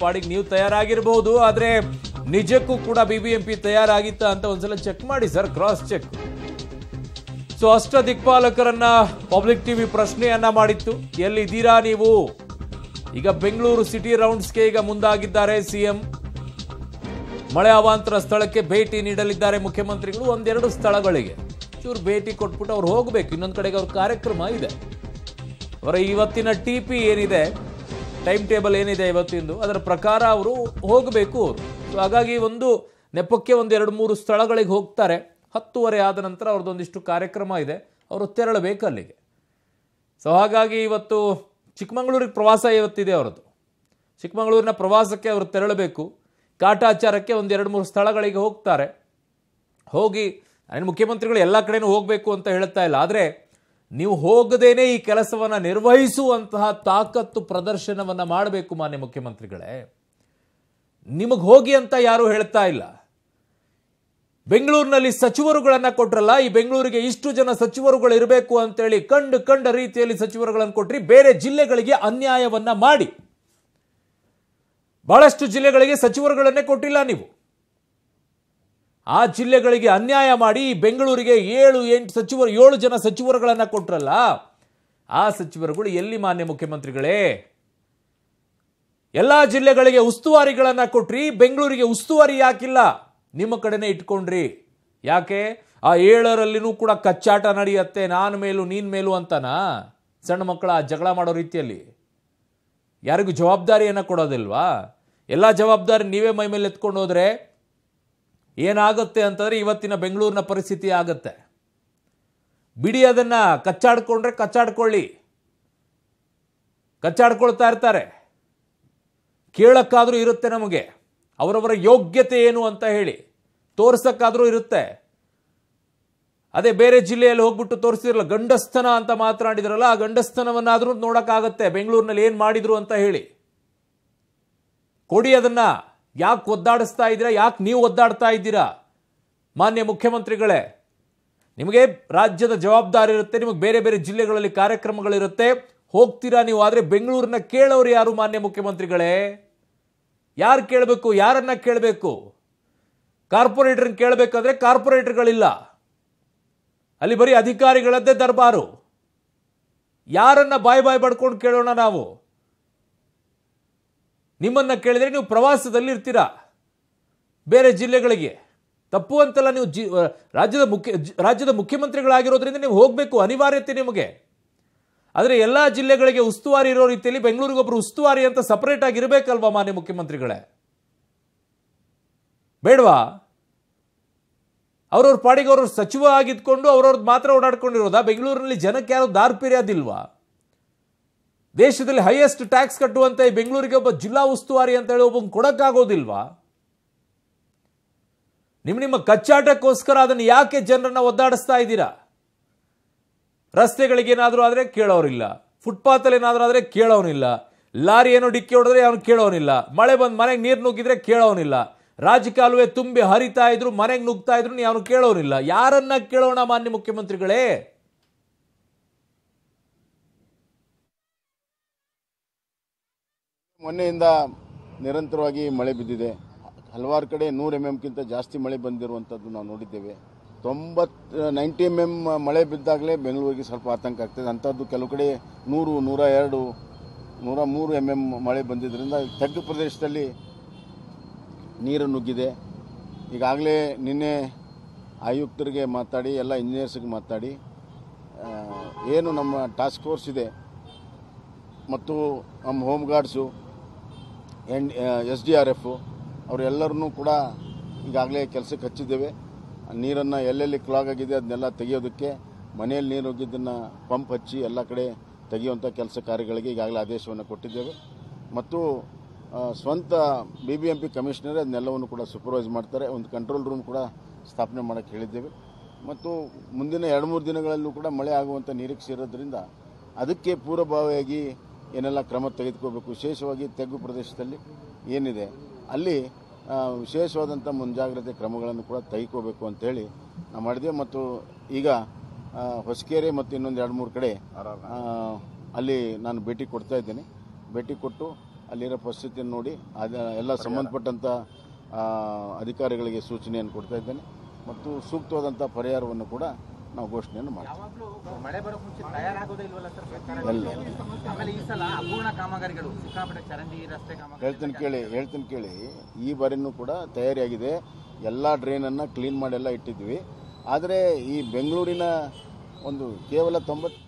ಪಾಡಿಗೆ ನೀವು ತಯಾರಾಗಿರಬಹುದು ಆದ್ರೆ ನಿಜಕ್ಕೂ ಕೂಡ ಬಿಬಿಎಂಪಿ ತಯಾರಾಗಿತ್ತ ಅಂತ ಒಂದ್ಸಲ ಚೆಕ್ ಮಾಡಿ ಸರ್ ಕ್ರಾಸ್ ಚೆಕ್ ಸೊ ಅಷ್ಟ ದಿಕ್ಪಾಲಕರನ್ನ ಪಬ್ಲಿಕ್ ಟಿವಿ ಪ್ರಶ್ನೆಯನ್ನ ಮಾಡಿತ್ತು ಎಲ್ಲಿದ್ದೀರಾ ನೀವು ಈಗ ಬೆಂಗಳೂರು ಸಿಟಿ ರೌಂಡ್ಸ್ಗೆ ಈಗ ಮುಂದಾಗಿದ್ದಾರೆ ಸಿಎಂ ಮಳೆ ಅವಾಂತರ ಸ್ಥಳಕ್ಕೆ ಭೇಟಿ ನೀಡಲಿದ್ದಾರೆ ಮುಖ್ಯಮಂತ್ರಿಗಳು ಒಂದೆರಡು ಸ್ಥಳಗಳಿಗೆ ಇವ್ರು ಭೇಟಿ ಕೊಟ್ಬಿಟ್ಟು ಅವ್ರು ಹೋಗ್ಬೇಕು ಇನ್ನೊಂದು ಕಡೆಗೆ ಅವ್ರ ಕಾರ್ಯಕ್ರಮ ಇದೆ ಅವರ ಇವತ್ತಿನ ಟಿಪಿ ಏನಿದೆ ಟೈಮ್ ಟೇಬಲ್ ಏನಿದೆ ಇವತ್ತಿಂದು ಅದರ ಪ್ರಕಾರ ಅವರು ಹೋಗಬೇಕು ಸೊ ಹಾಗಾಗಿ ಒಂದು ನೆಪಕ್ಕೆ ಒಂದು ಎರಡು ಮೂರು ಸ್ಥಳಗಳಿಗೆ ಹೋಗ್ತಾರೆ ಹತ್ತುವರೆ ಆದ ನಂತರ ಅವ್ರದ್ದೊಂದಿಷ್ಟು ಕಾರ್ಯಕ್ರಮ ಇದೆ ಅವರು ತೆರಳಬೇಕು ಅಲ್ಲಿಗೆ ಸೊ ಹಾಗಾಗಿ ಇವತ್ತು ಚಿಕ್ಕಮಗಳೂರಿಗೆ ಪ್ರವಾಸ ಇವತ್ತಿದೆ ಅವರದ್ದು ಚಿಕ್ಕಮಗಳೂರಿನ ಪ್ರವಾಸಕ್ಕೆ ಅವರು ತೆರಳಬೇಕು ಕಾಟಾಚಾರಕ್ಕೆ ಒಂದು ಎರಡು ಮೂರು ಸ್ಥಳಗಳಿಗೆ ಹೋಗ್ತಾರೆ ಹೋಗಿ ಮುಖ್ಯಮಂತ್ರಿಗಳು ಎಲ್ಲ ಕಡೆನೂ ಹೋಗಬೇಕು ಅಂತ ಹೇಳ್ತಾ ಇಲ್ಲ ಆದರೆ ನೀವು ಹೋಗದೇನೆ ಈ ಕೆಲಸವನ್ನು ನಿರ್ವಹಿಸುವಂತಹ ತಾಕತ್ತು ಪ್ರದರ್ಶನವನ್ನು ಮಾಡಬೇಕು ಮಾನ್ಯ ಮುಖ್ಯಮಂತ್ರಿಗಳೇ ನಿಮಗೆ ಹೋಗಿ ಅಂತ ಯಾರೂ ಹೇಳ್ತಾ ಇಲ್ಲ ಬೆಂಗಳೂರಿನಲ್ಲಿ ಸಚಿವರುಗಳನ್ನು ಕೊಟ್ರಲ್ಲ ಈ ಬೆಂಗಳೂರಿಗೆ ಇಷ್ಟು ಜನ ಸಚಿವರುಗಳು ಇರಬೇಕು ಅಂತೇಳಿ ಕಂಡು ಕಂಡ ರೀತಿಯಲ್ಲಿ ಸಚಿವರುಗಳನ್ನು ಕೊಟ್ರಿ ಬೇರೆ ಜಿಲ್ಲೆಗಳಿಗೆ ಅನ್ಯಾಯವನ್ನು ಮಾಡಿ ಬಹಳಷ್ಟು ಜಿಲ್ಲೆಗಳಿಗೆ ಸಚಿವರುಗಳನ್ನೇ ಕೊಟ್ಟಿಲ್ಲ ನೀವು ಆ ಜಿಲ್ಲೆಗಳಿಗೆ ಅನ್ಯಾಯ ಮಾಡಿ ಬೆಂಗಳೂರಿಗೆ ಏಳು ಎಂಟು ಸಚಿವರು ಏಳು ಜನ ಸಚಿವರುಗಳನ್ನು ಕೊಟ್ರಲ್ಲ ಆ ಸಚಿವರುಗಳು ಎಲ್ಲಿ ಮಾನ್ಯ ಮುಖ್ಯಮಂತ್ರಿಗಳೇ ಎಲ್ಲ ಜಿಲ್ಲೆಗಳಿಗೆ ಉಸ್ತುವಾರಿಗಳನ್ನು ಕೊಟ್ರಿ ಬೆಂಗಳೂರಿಗೆ ಉಸ್ತುವಾರಿ ಯಾಕಿಲ್ಲ ನಿಮ್ಮ ಕಡೆನೇ ಇಟ್ಕೊಂಡ್ರಿ ಯಾಕೆ ಆ ಏಳರಲ್ಲಿನೂ ಕೂಡ ಕಚ್ಚಾಟ ನಡೆಯುತ್ತೆ ನಾನು ಮೇಲೂ ನೀನು ಮೇಲೂ ಅಂತನಾ ಸಣ್ಣ ಮಕ್ಕಳ ಜಗಳ ಮಾಡೋ ರೀತಿಯಲ್ಲಿ ಯಾರಿಗೂ ಜವಾಬ್ದಾರಿಯನ್ನು ಕೊಡೋದಿಲ್ವಾ ಎಲ್ಲ ಜವಾಬ್ದಾರಿ ನೀವೇ ಮೈ ಮೇಲೆ ಎತ್ಕೊಂಡು ಹೋದರೆ ಏನಾಗುತ್ತೆ ಅಂತಂದರೆ ಇವತ್ತಿನ ಬೆಂಗಳೂರಿನ ಪರಿಸ್ಥಿತಿ ಆಗುತ್ತೆ ಬಿಡಿ ಅದನ್ನು ಕಚ್ಚಾಡ್ಕೊಂಡ್ರೆ ಕಚ್ಚಾಡ್ಕೊಳ್ಳಿ ಕಚ್ಚಾಡ್ಕೊಳ್ತಾ ಇರ್ತಾರೆ ಕೇಳೋಕ್ಕಾದರೂ ಇರುತ್ತೆ ನಮಗೆ ಅವರವರ ಯೋಗ್ಯತೆ ಏನು ಅಂತ ಹೇಳಿ ತೋರ್ಸೋಕ್ಕಾದರೂ ಇರುತ್ತೆ ಅದೇ ಬೇರೆ ಜಿಲ್ಲೆಯಲ್ಲಿ ಹೋಗ್ಬಿಟ್ಟು ತೋರಿಸಿರಲ್ಲ ಗಂಡಸ್ಥನ ಅಂತ ಮಾತನಾಡಿದ್ರಲ್ಲ ಆ ಗಂಡಸ್ಥನವನ್ನಾದರೂ ನೋಡೋಕ್ಕಾಗತ್ತೆ ಬೆಂಗಳೂರಿನಲ್ಲಿ ಏನು ಮಾಡಿದರು ಅಂತ ಹೇಳಿ ಕೊಡಿ ಅದನ್ನು ಯಾಕೆ ಒದ್ದಾಡಿಸ್ತಾ ಇದ್ದೀರಾ ಯಾಕೆ ನೀವು ಒದ್ದಾಡ್ತಾ ಇದ್ದೀರಾ ಮಾನ್ಯ ಮುಖ್ಯಮಂತ್ರಿಗಳೇ ನಿಮಗೆ ರಾಜ್ಯದ ಜವಾಬ್ದಾರಿ ಇರುತ್ತೆ ನಿಮಗೆ ಬೇರೆ ಬೇರೆ ಜಿಲ್ಲೆಗಳಲ್ಲಿ ಕಾರ್ಯಕ್ರಮಗಳಿರುತ್ತೆ ಹೋಗ್ತೀರಾ ನೀವು ಆದರೆ ಬೆಂಗಳೂರನ್ನ ಕೇಳೋರು ಯಾರು ಮಾನ್ಯ ಮುಖ್ಯಮಂತ್ರಿಗಳೇ ಯಾರು ಕೇಳಬೇಕು ಯಾರನ್ನ ಕೇಳಬೇಕು ಕಾರ್ಪೊರೇಟರ್ನ ಕೇಳಬೇಕಾದ್ರೆ ಕಾರ್ಪೊರೇಟರ್ಗಳಿಲ್ಲ ಅಲ್ಲಿ ಬರೀ ಅಧಿಕಾರಿಗಳದ್ದೇ ದರ್ಬಾರು ಯಾರನ್ನ ಬಾಯ್ ಬಾಯ್ ಪಡ್ಕೊಂಡು ಕೇಳೋಣ ನಾವು ನಿಮ್ಮನ್ನು ಕೇಳಿದರೆ ನೀವು ಪ್ರವಾಸದಲ್ಲಿ ಇರ್ತೀರಾ ಬೇರೆ ಜಿಲ್ಲೆಗಳಿಗೆ ತಪ್ಪು ಅಂತಲ್ಲ ನೀವು ಜಿ ರಾಜ್ಯದ ಮುಖ್ಯ ರಾಜ್ಯದ ಮುಖ್ಯಮಂತ್ರಿಗಳಾಗಿರೋದ್ರಿಂದ ನೀವು ಹೋಗಬೇಕು ಅನಿವಾರ್ಯತೆ ನಿಮಗೆ ಆದರೆ ಎಲ್ಲ ಜಿಲ್ಲೆಗಳಿಗೆ ಉಸ್ತುವಾರಿ ಇರೋ ರೀತಿಯಲ್ಲಿ ಬೆಂಗಳೂರಿಗೊಬ್ಬರು ಉಸ್ತುವಾರಿ ಅಂತ ಸಪರೇಟ್ ಆಗಿರಬೇಕಲ್ವಾ ಮಾನ್ಯ ಮುಖ್ಯಮಂತ್ರಿಗಳೇ ಬೇಡವಾ ಅವ್ರವ್ರ ಪಾಡಿಗೆ ಅವ್ರವ್ರ ಸಚಿವ ಆಗಿದ್ಕೊಂಡು ಅವ್ರವ್ರದ್ದು ಮಾತ್ರ ಓಡಾಡ್ಕೊಂಡಿರೋದಾ ಬೆಂಗಳೂರಿನಲ್ಲಿ ಜನಕ್ಕೆ ಯಾರು ದಾರ್ಪಿರ್ಯಾದಿಲ್ವಾ ದೇಶದಲ್ಲಿ ಹೈಯೆಸ್ಟ್ ಟ್ಯಾಕ್ಸ್ ಕಟ್ಟುವಂತೆ ಬೆಂಗಳೂರಿಗೆ ಒಬ್ಬ ಜಿಲ್ಲಾ ಉಸ್ತುವಾರಿ ಅಂತ ಹೇಳಿ ಒಬ್ಬ ಕೊಡಕ್ಕಾಗೋದಿಲ್ವಾ ನಿಮ್ಮ ನಿಮ್ಮ ಕಚ್ಚಾಟಕ್ಕೋಸ್ಕರ ಅದನ್ನು ಯಾಕೆ ಜನರನ್ನ ಒದ್ದಾಡಿಸ್ತಾ ಇದ್ದೀರಾ ರಸ್ತೆಗಳಿಗೆ ಏನಾದರೂ ಆದರೆ ಕೇಳೋರಿಲ್ಲ ಫುಟ್ಪಾತಲ್ಲಿ ಏನಾದರೂ ಆದರೆ ಕೇಳೋನಿಲ್ಲ ಲಾರಿ ಏನೋ ಡಿಕ್ಕಿ ಹೊಡೆದ್ರೆ ಅವನು ಕೇಳೋನಿಲ್ಲ ಮಳೆ ಬಂದು ಮನೆಗೆ ನೀರು ನುಗ್ಗಿದ್ರೆ ಕೇಳೋನಿಲ್ಲ ರಾಜಕಾಲುವೆ ತುಂಬಿ ಹರಿತಾ ಇದ್ರು ಮನೆಗೆ ನುಗ್ತಾ ಇದ್ರು ನೀವು ಅವನು ಕೇಳೋನಿಲ್ಲ ಯಾರನ್ನ ಕೇಳೋಣ ಮಾನ್ಯ ಮುಖ್ಯಮಂತ್ರಿಗಳೇ ಮೊನ್ನೆಯಿಂದ ನಿರಂತರವಾಗಿ ಮಳೆ ಬಿದ್ದಿದೆ ಹಲವಾರು ಕಡೆ ನೂರು ಎಮ್ ಎಮ್ಗಿಂತ ಜಾಸ್ತಿ ಮಳೆ ಬಂದಿರುವಂಥದ್ದು ನಾವು ನೋಡಿದ್ದೇವೆ ತೊಂಬತ್ತು ನೈಂಟಿ ಎಮ್ ಎಮ್ ಮಳೆ ಬಿದ್ದಾಗಲೇ ಬೆಂಗಳೂರಿಗೆ ಸ್ವಲ್ಪ ಆತಂಕ ಆಗ್ತದೆ ಅಂಥದ್ದು ಕೆಲವು ಕಡೆ ನೂರು ನೂರ ಎರಡು ನೂರ ಮೂರು ಎಮ್ ಎಮ್ ಮಳೆ ಬಂದಿದ್ದರಿಂದ ತಗ್ಗು ಪ್ರದೇಶದಲ್ಲಿ ನೀರು ನುಗ್ಗಿದೆ ಈಗಾಗಲೇ ನಿನ್ನೆ ಆಯುಕ್ತರಿಗೆ ಮಾತಾಡಿ ಎಲ್ಲ ಇಂಜಿನಿಯರ್ಸ್ಗೆ ಮಾತಾಡಿ ಏನು ನಮ್ಮ ಟಾಸ್ಕ್ ಫೋರ್ಸ್ ಇದೆ ಮತ್ತು ನಮ್ಮ home guards N S D R F ಅವರೆಲ್ಲರನ್ನೂ ಕೂಡ ಈಗಾಗಲೇ ಕೆಲಸಕ್ಕೆ ಹಚ್ಚಿದ್ದೇವೆ ನೀರನ್ನು ಎಲ್ಲೆಲ್ಲಿ ಕ್ಲಾಗ್ ಆಗಿದೆ ಅದನ್ನೆಲ್ಲ ತೆಗೆಯೋದಕ್ಕೆ ಮನೆಯಲ್ಲಿ ನೀರು ಹೋಗಿದ್ದನ್ನು ಪಂಪ್ ಹಚ್ಚಿ ಎಲ್ಲ ಕಡೆ ತೆಗೆಯುವಂಥ ಕೆಲಸ ಕಾರ್ಯಗಳಿಗೆ ಈಗಾಗಲೇ ಆದೇಶವನ್ನು ಕೊಟ್ಟಿದ್ದೇವೆ ಮತ್ತು ಸ್ವಂತ ಬಿ ಬಿ ಎಂ ಪಿ ಕಮಿಷನರೇ ಅದನ್ನೆಲ್ಲವನ್ನು ಕೂಡ ಸೂಪರ್ವೈಸ್ ಮಾಡ್ತಾರೆ ಒಂದು ಕಂಟ್ರೋಲ್ ರೂಮ್ ಕೂಡ ಸ್ಥಾಪನೆ ಮಾಡೋಕ್ಕೆ ಹೇಳಿದ್ದೇವೆ ಮತ್ತು ಮುಂದಿನ ಎರಡು ಮೂರು ದಿನಗಳಲ್ಲೂ ಕೂಡ ಮಳೆ ಆಗುವಂಥ ನಿರೀಕ್ಷೆ ಇರೋದ್ರಿಂದ ಅದಕ್ಕೆ ಪೂರ್ವಭಾವಿಯಾಗಿ ಏನೆಲ್ಲ ಕ್ರಮ ತೆಗೆದುಕೋಬೇಕು ವಿಶೇಷವಾಗಿ ತೆಗ್ಗು ಪ್ರದೇಶದಲ್ಲಿ ಏನಿದೆ ಅಲ್ಲಿ ವಿಶೇಷವಾದಂಥ ಮುಂಜಾಗ್ರತೆ ಕ್ರಮಗಳನ್ನು ಕೂಡ ತೆಗೆದುಕೋಬೇಕು ಅಂತೇಳಿ ನಾವು ಮಾಡಿದೆ ಮತ್ತು ಈಗ ಹೊಸಕೆರೆ ಮತ್ತು ಇನ್ನೊಂದು ಎರಡು ಮೂರು ಕಡೆ ಅಲ್ಲಿ ನಾನು ಭೇಟಿ ಕೊಡ್ತಾ ಇದ್ದೇನೆ ಭೇಟಿ ಕೊಟ್ಟು ಅಲ್ಲಿರೋ ಪರಿಸ್ಥಿತಿಯನ್ನು ನೋಡಿ ಅದ ಎಲ್ಲ ಸಂಬಂಧಪಟ್ಟಂಥ ಅಧಿಕಾರಿಗಳಿಗೆ ಸೂಚನೆಯನ್ನು ಕೊಡ್ತಾ ಇದ್ದೇನೆ ಮತ್ತು ಸೂಕ್ತವಾದಂಥ ಪರಿಹಾರವನ್ನು ಕೂಡ ನಾವು ಘೋಷಣೆಯನ್ನು ಮಾಡ್ತೀವಿ ಹೇಳ್ತೀನಿ ಕೇಳಿ ಹೇಳ್ತೀನಿ ಕೇಳಿ ಈ ಬಾರಿನೂ ಕೂಡ ತಯಾರಿಯಾಗಿದೆ ಎಲ್ಲ ಡ್ರೈನನ್ನು ಕ್ಲೀನ್ ಮಾಡೆಲ್ಲ ಇಟ್ಟಿದ್ವಿ ಆದರೆ ಈ ಬೆಂಗಳೂರಿನ ಒಂದು ಕೇವಲ ತೊಂಬತ್ತು